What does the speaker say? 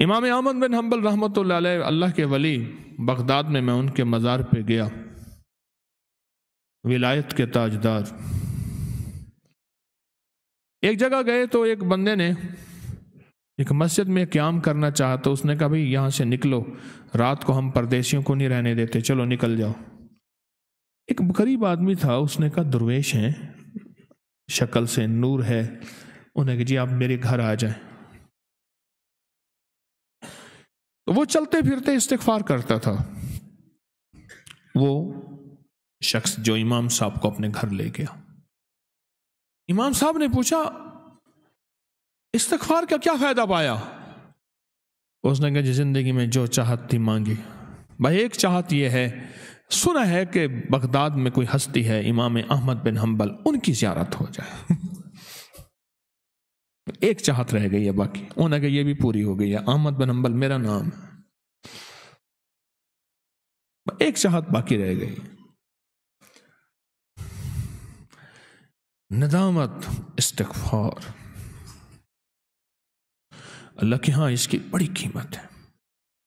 इमाम अहमद बिन हम्बल रहमत अल्लाह के वली बगदाद में मैं उनके मज़ार पे गया विलायत के ताजदार एक जगह गए तो एक बंदे ने एक मस्जिद में क्याम करना चाहा तो उसने कहा भाई यहाँ से निकलो रात को हम परदेशियों को नहीं रहने देते चलो निकल जाओ एक गरीब आदमी था उसने कहा दुर्वेश है शक्ल से नूर है उन्हें कहा जी आप मेरे घर आ जाए वो चलते फिरते इस्तफार करता था वो शख्स जो इमाम साहब को अपने घर ले गया इमाम साहब ने पूछा इस्तफार का क्या फायदा पाया उसने कहा जिंदगी में जो चाहत थी मांगी भाई एक चाहत यह है सुना है कि बगदाद में कोई हस्ती है इमाम अहमद बिन हम्बल उनकी ज्यारत हो जाए एक चाहत रह गई है बाकी उन्हें कि ये भी पूरी हो गई है अहमद बन अम्बल मेरा नाम है एक चाहत बाकी रह गई नदामत इस्तफार अल्लाह के हाँ इसकी बड़ी कीमत है